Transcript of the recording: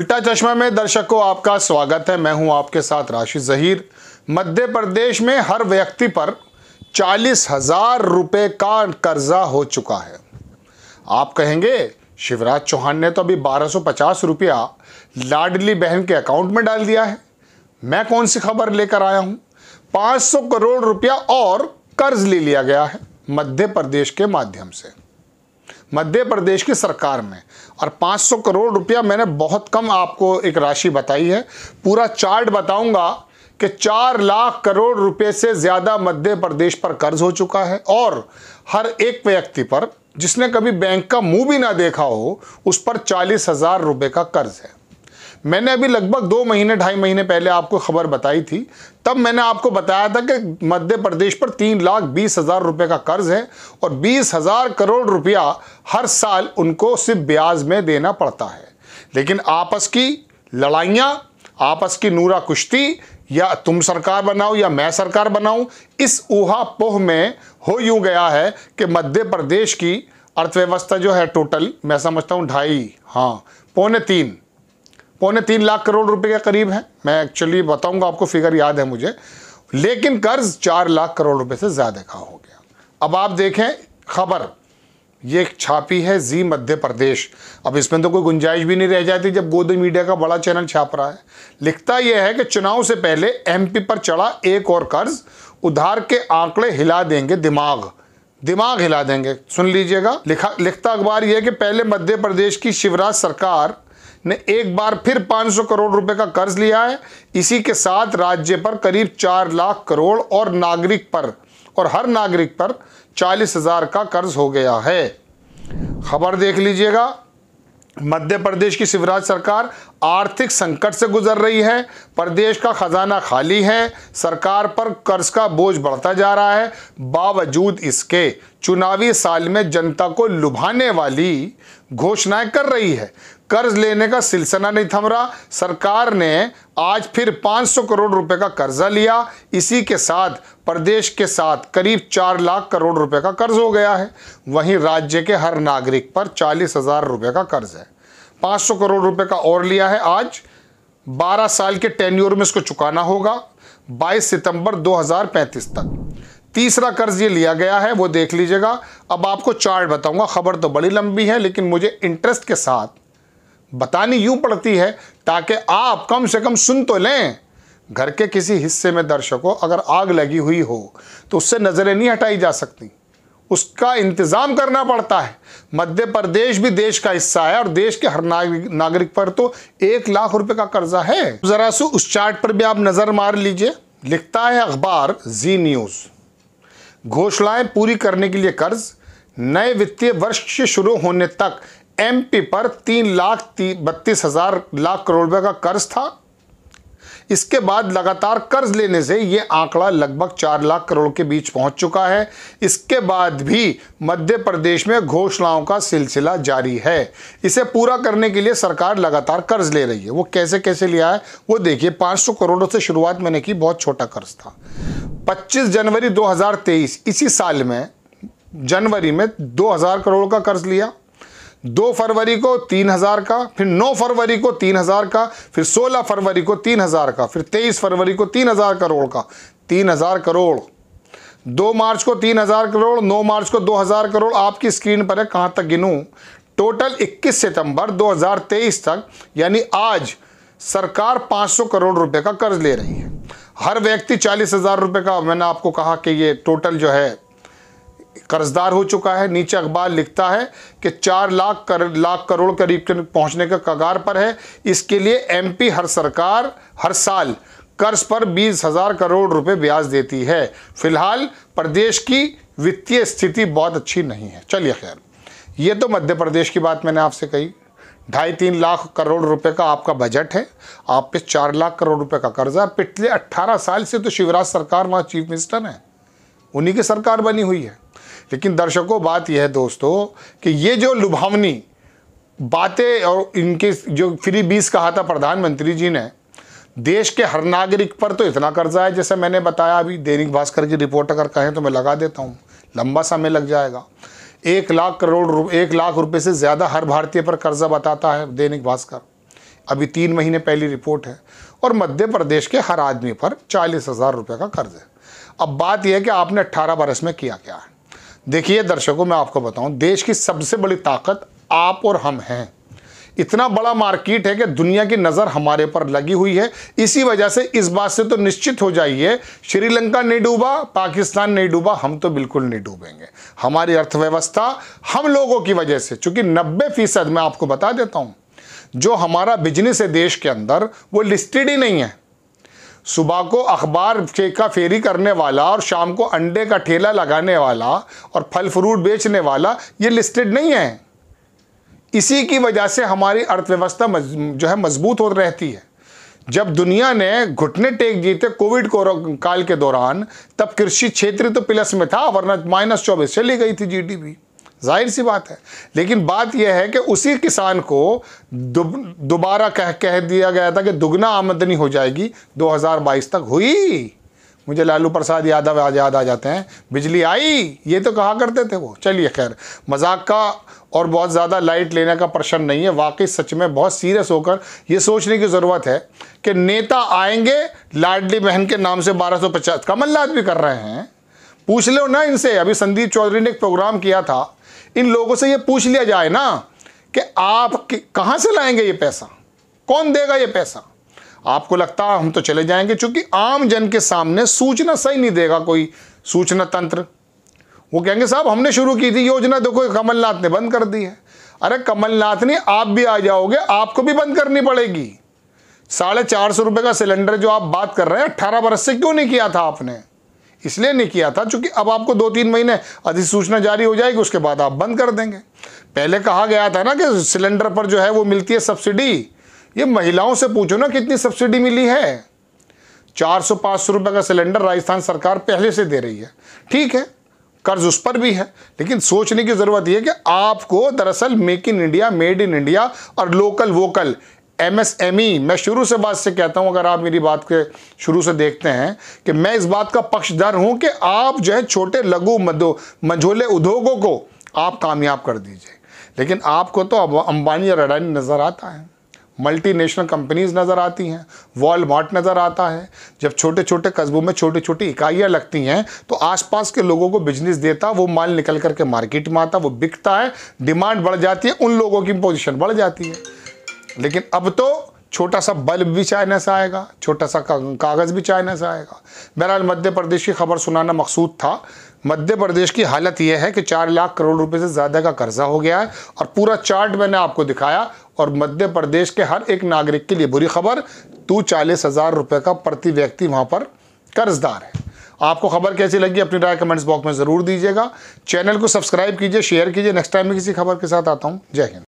उल्टा चश्मा में दर्शकों आपका स्वागत है मैं हूं आपके साथ राशि जहीर मध्य प्रदेश में हर व्यक्ति पर चालीस हजार रुपए का कर्जा हो चुका है आप कहेंगे शिवराज चौहान ने तो अभी 1250 रुपया लाडली बहन के अकाउंट में डाल दिया है मैं कौन सी खबर लेकर आया हूं 500 करोड़ रुपया और कर्ज ले लिया गया है मध्य प्रदेश के माध्यम से मध्य प्रदेश की सरकार में और 500 करोड़ रुपया मैंने बहुत कम आपको एक राशि बताई है पूरा चार्ट बताऊंगा कि चार लाख करोड़ रुपए से ज़्यादा मध्य प्रदेश पर कर्ज हो चुका है और हर एक व्यक्ति पर जिसने कभी बैंक का मुंह भी ना देखा हो उस पर चालीस हज़ार रुपये का कर्ज है मैंने अभी लगभग दो महीने ढाई महीने पहले आपको खबर बताई थी तब मैंने आपको बताया था कि मध्य प्रदेश पर तीन लाख बीस हज़ार रुपये का कर्ज़ है और बीस हज़ार करोड़ रुपया हर साल उनको सिर्फ ब्याज में देना पड़ता है लेकिन आपस की लड़ाइयाँ आपस की नूरा कुश्ती या तुम सरकार बनाओ या मैं सरकार बनाऊं इस ऊहा पोह में हो यूं गया है कि मध्य प्रदेश की अर्थव्यवस्था जो है टोटल मैं समझता हूँ ढाई हाँ पौने तीन पौने तीन लाख करोड़ रुपए के करीब है मैं एक्चुअली बताऊंगा आपको फिगर याद है मुझे लेकिन कर्ज चार लाख करोड़ रुपए से ज़्यादा का हो गया अब आप देखें खबर ये छापी है जी मध्य प्रदेश अब इसमें तो कोई गुंजाइश भी नहीं रह जाती जब गोदी मीडिया का बड़ा चैनल छाप रहा है लिखता यह है कि चुनाव से पहले एमपी पर चढ़ा एक और कर्ज उधार के आंकड़े हिला देंगे दिमाग दिमाग हिला देंगे सुन लीजिएगा लिखा लिखता अखबार यह कि पहले मध्य प्रदेश की शिवराज सरकार ने एक बार फिर 500 करोड़ रुपए का कर्ज लिया है इसी के साथ राज्य पर करीब चार लाख करोड़ और नागरिक पर और हर नागरिक पर चालीस हजार का कर्ज हो गया है खबर देख लीजिएगा मध्य प्रदेश की शिवराज सरकार आर्थिक संकट से गुजर रही है प्रदेश का खजाना खाली है सरकार पर कर्ज का बोझ बढ़ता जा रहा है बावजूद इसके चुनावी साल में जनता को लुभाने वाली घोषणाएं कर रही है कर्ज लेने का सिलसिला नहीं थम रहा सरकार ने आज फिर 500 करोड़ रुपए का कर्जा लिया इसी के साथ प्रदेश के साथ करीब चार लाख करोड़ रुपए का कर्ज हो गया है वहीं राज्य के हर नागरिक पर चालीस हजार रुपये का कर्ज है 500 करोड़ रुपए का और लिया है आज 12 साल के टेन्योर में इसको चुकाना होगा 22 सितंबर 2035 तक तीसरा कर्ज ये लिया गया है वो देख लीजिएगा अब आपको चार्ट बताऊंगा खबर तो बड़ी लंबी है लेकिन मुझे इंटरेस्ट के साथ बतानी यूं पड़ती है ताकि आप कम से कम सुन तो लें घर के किसी हिस्से में दर्शकों अगर आग लगी हुई हो तो उससे नज़रें नहीं हटाई जा सकती उसका इंतज़ाम करना पड़ता है मध्य प्रदेश भी देश का हिस्सा है और देश के हर नागरिक नागरिक पर तो एक लाख रुपए का कर्जा है ज़रा सो उस चार्ट पर भी आप नज़र मार लीजिए लिखता है अखबार जी न्यूज़ घोषणाएं पूरी करने के लिए कर्ज नए वित्तीय वर्ष से शुरू होने तक एमपी पर तीन लाख बत्तीस हजार लाख करोड़ रुपए का कर्ज था इसके बाद लगातार कर्ज लेने से यह आंकड़ा लगभग चार लाख करोड़ के बीच पहुंच चुका है इसके बाद भी मध्य प्रदेश में घोषणाओं का सिलसिला जारी है इसे पूरा करने के लिए सरकार लगातार कर्ज ले रही है वो कैसे कैसे लिया है वो देखिए 500 करोड़ों से शुरुआत मैंने की बहुत छोटा कर्ज था 25 जनवरी 2023 इसी साल में जनवरी में 2000 करोड़ का कर्ज लिया दो फरवरी को तीन हज़ार का फिर नौ फरवरी को तीन हज़ार का फिर सोलह फरवरी को तीन हज़ार का फिर तेईस फरवरी को तीन हज़ार करोड़ का तीन हज़ार करोड़ दो मार्च को तीन हज़ार करोड़ नौ मार्च को दो हज़ार करोड़ आपकी स्क्रीन पर है कहां तक गिनू टोटल इक्कीस सितंबर दो हजार तेईस तक यानी आज सरकार सौ करोड़ रुपए का कर्ज ले रही है हर व्यक्ति चालीस हज़ार रुपए का मैंने आपको कहा कि ये टोटल जो है कर्जदार हो चुका है नीचे अखबार लिखता है कि चार लाख कर लाख करोड़ करीब पहुंचने का कगार पर है इसके लिए एमपी हर सरकार हर साल कर्ज पर बीस हज़ार करोड़ रुपए ब्याज देती है फिलहाल प्रदेश की वित्तीय स्थिति बहुत अच्छी नहीं है चलिए खैर ये तो मध्य प्रदेश की बात मैंने आपसे कही ढाई तीन लाख करोड़ रुपए का आपका बजट है आप पे चार लाख करोड़ रुपए का कर्जा पिछले अट्ठारह साल से तो शिवराज सरकार वहाँ चीफ मिनिस्टर हैं उन्हीं की सरकार बनी हुई है लेकिन दर्शकों बात यह है दोस्तों कि ये जो लुभावनी बातें और इनके जो फ्री बीस कहा था प्रधानमंत्री जी ने देश के हर नागरिक पर तो इतना कर्जा है जैसे मैंने बताया अभी दैनिक भास्कर की रिपोर्ट अगर कहें तो मैं लगा देता हूँ लंबा समय लग जाएगा एक लाख करोड़ एक लाख रुपए से ज़्यादा हर भारतीय पर कर्जा बताता है दैनिक भास्कर अभी तीन महीने पहली रिपोर्ट है और मध्य प्रदेश के हर आदमी पर चालीस हज़ार रुपये का कर्ज है अब बात यह है कि आपने अट्ठारह बरस में किया क्या है देखिए दर्शकों मैं आपको बताऊं देश की सबसे बड़ी ताकत आप और हम हैं इतना बड़ा मार्केट है कि दुनिया की नज़र हमारे पर लगी हुई है इसी वजह से इस बात से तो निश्चित हो जाइए श्रीलंका नहीं डूबा पाकिस्तान नहीं डूबा हम तो बिल्कुल नहीं डूबेंगे हमारी अर्थव्यवस्था हम लोगों की वजह से चूँकि नब्बे फीसद मैं आपको बता देता हूँ जो हमारा बिजनेस है देश के अंदर वो लिस्टेड ही नहीं है सुबह को अखबार का फेरी करने वाला और शाम को अंडे का ठेला लगाने वाला और फल फ्रूट बेचने वाला ये लिस्टेड नहीं है इसी की वजह से हमारी अर्थव्यवस्था जो है मजबूत हो रहती है जब दुनिया ने घुटने टेक जीते कोविड काल के दौरान तब कृषि क्षेत्र तो प्लस में था वरना माइनस चौबीस चली गई थी जीडीपी जाहिर सी बात है लेकिन बात यह है कि उसी किसान को दोबारा कह कह दिया गया था कि दुगना आमदनी हो जाएगी 2022 तक हुई मुझे लालू प्रसाद यादव आज याद आ जाते हैं बिजली आई ये तो कहा करते थे वो चलिए खैर मजाक का और बहुत ज़्यादा लाइट लेने का प्रश्न नहीं है वाकई सच में बहुत सीरियस होकर ये सोचने की ज़रूरत है कि नेता आएंगे लाडली बहन के नाम से 1250 कमलनाथ भी कर रहे हैं पूछ लो ना इनसे अभी संदीप चौधरी ने एक प्रोग्राम किया था इन लोगों से ये पूछ लिया जाए ना कि आप कहाँ से लाएंगे ये पैसा कौन देगा ये पैसा आपको लगता हम तो चले जाएंगे क्योंकि आम जन के सामने सूचना सही नहीं देगा कोई सूचना तंत्र वो कहेंगे साहब हमने शुरू की थी योजना देखो कमलनाथ ने बंद कर दी है अरे कमलनाथ ने आप भी आ जाओगे आपको भी बंद करनी पड़ेगी साढ़े चार सौ रुपये का सिलेंडर जो आप बात कर रहे हैं अट्ठारह बरस से क्यों नहीं किया था आपने इसलिए नहीं किया था क्योंकि अब आपको दो तीन महीने अधिसूचना जारी हो जाएगी उसके बाद आप बंद कर देंगे पहले कहा गया था ना कि सिलेंडर पर जो है वो मिलती है सब्सिडी ये महिलाओं से पूछो ना कितनी सब्सिडी मिली है चार सौ पाँच सौ रुपये का सिलेंडर राजस्थान सरकार पहले से दे रही है ठीक है कर्ज उस पर भी है लेकिन सोचने की ज़रूरत यह कि आपको दरअसल make in India made in India और लोकल वोकल एमएसएमई मैं शुरू से बात से कहता हूं अगर आप मेरी बात के शुरू से देखते हैं कि मैं इस बात का पक्षधर हूं कि आप जो है छोटे लघु मधो मझोले उद्योगों को आप कामयाब कर दीजिए लेकिन आपको तो अब अंबानी और अडानी नज़र आता है मल्टीनेशनल कंपनीज नज़र आती हैं वॉलमार्ट नज़र आता है जब छोटे छोटे कस्बों में छोटी छोटी इकाइयाँ लगती हैं तो आसपास के लोगों को बिजनेस देता वो माल निकल करके मार्केट में आता वो बिकता है डिमांड बढ़ जाती है उन लोगों की पोजीशन बढ़ जाती है लेकिन अब तो छोटा सा बल्ब भी चाइना से आएगा छोटा सा कागज़ भी चाइना से आएगा बहरहाल मध्य प्रदेश की खबर सुनाना मकसूद था मध्य प्रदेश की हालत यह है कि चार लाख करोड़ रुपए से ज़्यादा का कर्जा हो गया है और पूरा चार्ट मैंने आपको दिखाया और मध्य प्रदेश के हर एक नागरिक के लिए बुरी खबर तू चालीस हज़ार रुपये का प्रति व्यक्ति वहाँ पर कर्जदार है आपको खबर कैसी लगी अपनी राय कमेंट्स बॉक्स में ज़रूर दीजिएगा चैनल को सब्सक्राइब कीजिए शेयर कीजिए नेक्स्ट टाइम में किसी खबर के साथ आता हूँ जय हिंद